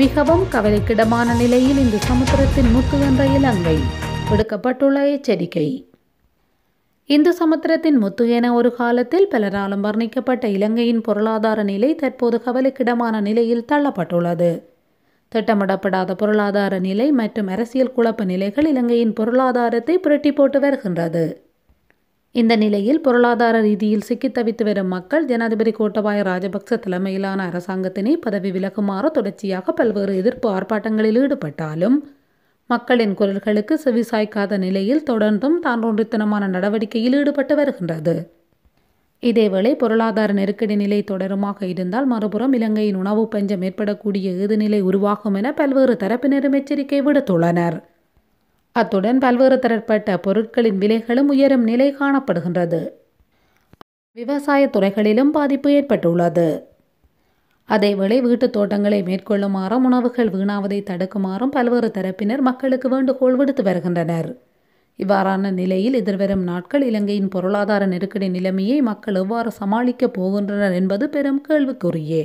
மிகவும் கவலைக்கிடமான நிலையில் இந்த சமுத்திரத்தின் முத்துகன்ற இலங்கை விடுக்கப்பட்டுள்ள எச்சரிக்கை இந்து சமுத்திரத்தின் முத்து என ஒரு காலத்தில் பலராலும் வர்ணிக்கப்பட்ட இலங்கையின் பொருளாதார நிலை தற்போது கவலைக்கிடமான நிலையில் தள்ளப்பட்டுள்ளது திட்டமிடப்படாத பொருளாதார நிலை மற்றும் அரசியல் குழப்ப நிலைகள் இலங்கையின் பொருளாதாரத்தை புரட்டி போட்டு வருகின்றது இந்த நிலையில் பொருளாதார ரீதியில் சிக்கித் தவித்து வரும் மக்கள் ஜனாதிபதி கோட்டபாய ராஜபக்ச தலைமையிலான அரசாங்கத்தினை பதவி விலகுமாறு தொடர்ச்சியாக பல்வேறு எதிர்ப்பு ஆர்ப்பாட்டங்களில் ஈடுபட்டாலும் மக்களின் குரல்களுக்கு செவிசாய்க்காத நிலையில் தொடர்ந்தும் தான்றோன்றித்தனமான நடவடிக்கையில் ஈடுபட்டு வருகின்றது இதேவேளை பொருளாதார நெருக்கடி நிலை தொடருமாக இருந்தால் மறுபுறம் இலங்கையின் உணவு பஞ்சம் ஏற்படக்கூடிய ஏது நிலை உருவாகும் என பல்வேறு தரப்பினரும் எச்சரிக்கை விடுத்துள்ளனர் அத்துடன் பல்வேறு தரப்பட்ட பொருட்களின் விலைகளும் உயரும் நிலை காணப்படுகின்றது விவசாய துறைகளிலும் பாதிப்பு ஏற்பட்டுள்ளது அதேவேளை வீட்டுத் தோட்டங்களை மேற்கொள்ளுமாறும் உணவுகள் வீணாவதை தடுக்குமாறும் பல்வேறு தரப்பினர் மக்களுக்கு வேண்டுகோள் விடுத்து வருகின்றனர் இவ்வாறான நிலையில் எதிர்வரும் நாட்கள் இலங்கையின் பொருளாதார நெருக்கடி நிலைமையை மக்கள் எவ்வாறு சமாளிக்கப் போகின்றனர் என்பது பெரும் கேள்விக்குரியே